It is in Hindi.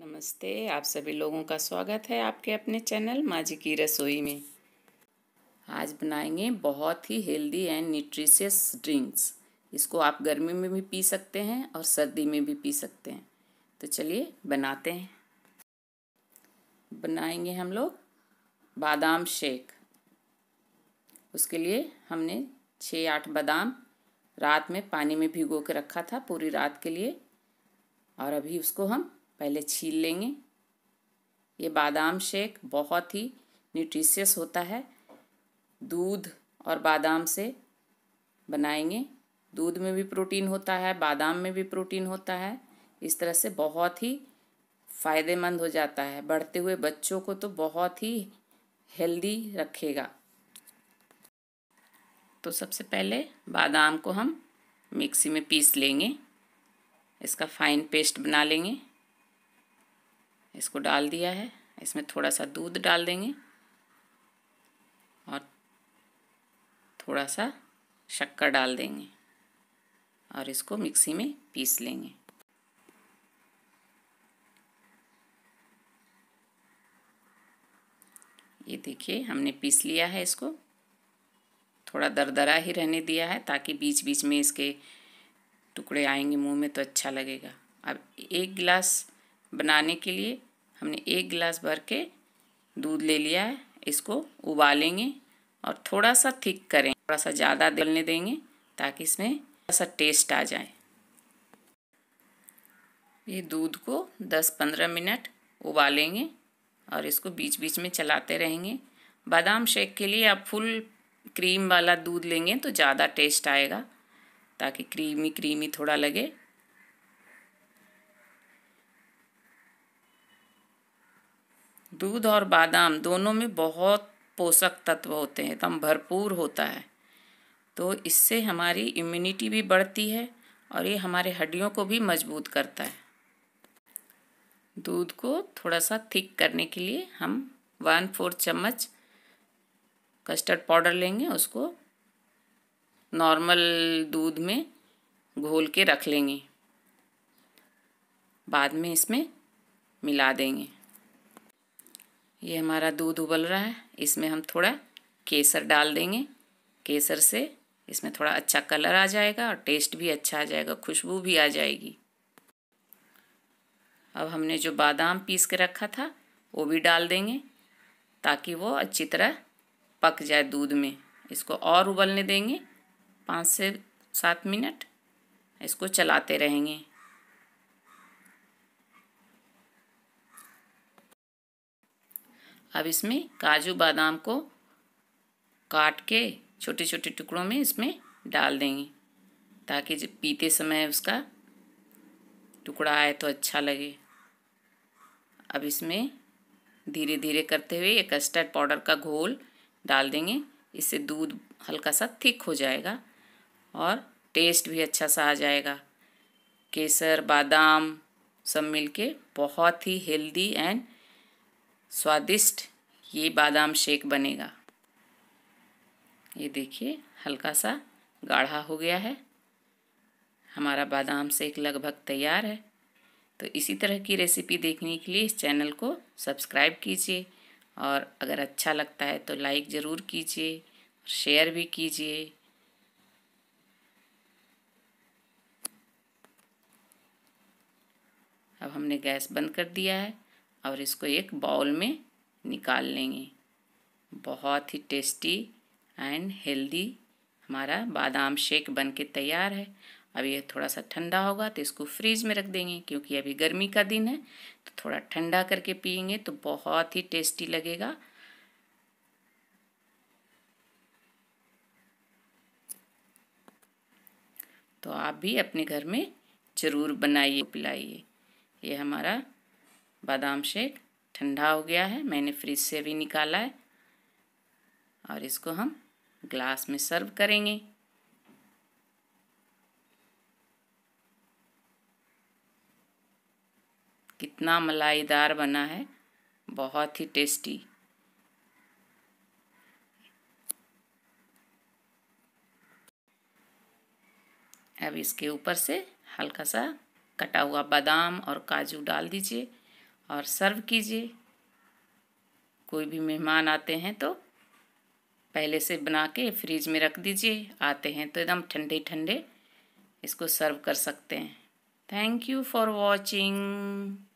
नमस्ते आप सभी लोगों का स्वागत है आपके अपने चैनल माजी की रसोई में आज बनाएंगे बहुत ही हेल्दी एंड न्यूट्रिशियस ड्रिंक्स इसको आप गर्मी में भी पी सकते हैं और सर्दी में भी पी सकते हैं तो चलिए बनाते हैं बनाएंगे हम लोग बादाम शेक उसके लिए हमने छः आठ बादाम रात में पानी में भिगो के रखा था पूरी रात के लिए और अभी उसको हम पहले छील लेंगे ये बादाम शेक बहुत ही न्यूट्रिशियस होता है दूध और बादाम से बनाएंगे दूध में भी प्रोटीन होता है बादाम में भी प्रोटीन होता है इस तरह से बहुत ही फ़ायदेमंद हो जाता है बढ़ते हुए बच्चों को तो बहुत ही हेल्दी रखेगा तो सबसे पहले बादाम को हम मिक्सी में पीस लेंगे इसका फाइन पेस्ट बना लेंगे इसको डाल दिया है इसमें थोड़ा सा दूध डाल देंगे और थोड़ा सा शक्कर डाल देंगे और इसको मिक्सी में पीस लेंगे ये देखिए हमने पीस लिया है इसको थोड़ा दरदरा ही रहने दिया है ताकि बीच बीच में इसके टुकड़े आएंगे मुंह में तो अच्छा लगेगा अब एक गिलास बनाने के लिए हमने एक गिलास भर के दूध ले लिया है इसको उबालेंगे और थोड़ा सा थिक करें थोड़ा सा ज़्यादा दलने देंगे ताकि इसमें थोड़ा सा टेस्ट आ जाए ये दूध को 10-15 मिनट उबालेंगे और इसको बीच बीच में चलाते रहेंगे बादाम शेक के लिए आप फुल क्रीम वाला दूध लेंगे तो ज़्यादा टेस्ट आएगा ताकि क्रीमी क्रीमी थोड़ा लगे दूध और बादाम दोनों में बहुत पोषक तत्व होते हैं एकदम भरपूर होता है तो इससे हमारी इम्यूनिटी भी बढ़ती है और ये हमारे हड्डियों को भी मजबूत करता है दूध को थोड़ा सा थिक करने के लिए हम वन फोर्थ चम्मच कस्टर्ड पाउडर लेंगे उसको नॉर्मल दूध में घोल के रख लेंगे बाद में इसमें मिला देंगे ये हमारा दूध उबल रहा है इसमें हम थोड़ा केसर डाल देंगे केसर से इसमें थोड़ा अच्छा कलर आ जाएगा और टेस्ट भी अच्छा आ जाएगा खुशबू भी आ जाएगी अब हमने जो बादाम पीस के रखा था वो भी डाल देंगे ताकि वो अच्छी तरह पक जाए दूध में इसको और उबलने देंगे पाँच से सात मिनट इसको चलाते रहेंगे अब इसमें काजू बादाम को काट के छोटे छोटे टुकड़ों में इसमें डाल देंगे ताकि जब पीते समय उसका टुकड़ा आए तो अच्छा लगे अब इसमें धीरे धीरे करते हुए ये कस्टर्ड पाउडर का घोल डाल देंगे इससे दूध हल्का सा थिक हो जाएगा और टेस्ट भी अच्छा सा आ जाएगा केसर बादाम सब मिलके बहुत ही हेल्दी एंड स्वादिष्ट ये बादाम शेक बनेगा ये देखिए हल्का सा गाढ़ा हो गया है हमारा बादाम शेक लगभग तैयार है तो इसी तरह की रेसिपी देखने के लिए इस चैनल को सब्सक्राइब कीजिए और अगर अच्छा लगता है तो लाइक ज़रूर कीजिए शेयर भी कीजिए अब हमने गैस बंद कर दिया है और इसको एक बाउल में निकाल लेंगे बहुत ही टेस्टी एंड हेल्दी हमारा बादाम शेक बन के तैयार है अब ये थोड़ा सा ठंडा होगा तो इसको फ्रीज में रख देंगे क्योंकि अभी गर्मी का दिन है तो थोड़ा ठंडा करके पियेंगे तो बहुत ही टेस्टी लगेगा तो आप भी अपने घर में ज़रूर बनाइए पिलाइए ये हमारा बादाम शेक ठंडा हो गया है मैंने फ्रिज से भी निकाला है और इसको हम ग्लास में सर्व करेंगे कितना मलाईदार बना है बहुत ही टेस्टी अब इसके ऊपर से हल्का सा कटा हुआ बादाम और काजू डाल दीजिए और सर्व कीजिए कोई भी मेहमान आते हैं तो पहले से बना के फ्रिज में रख दीजिए आते हैं तो एकदम ठंडे ठंडे इसको सर्व कर सकते हैं थैंक यू फॉर वॉचिंग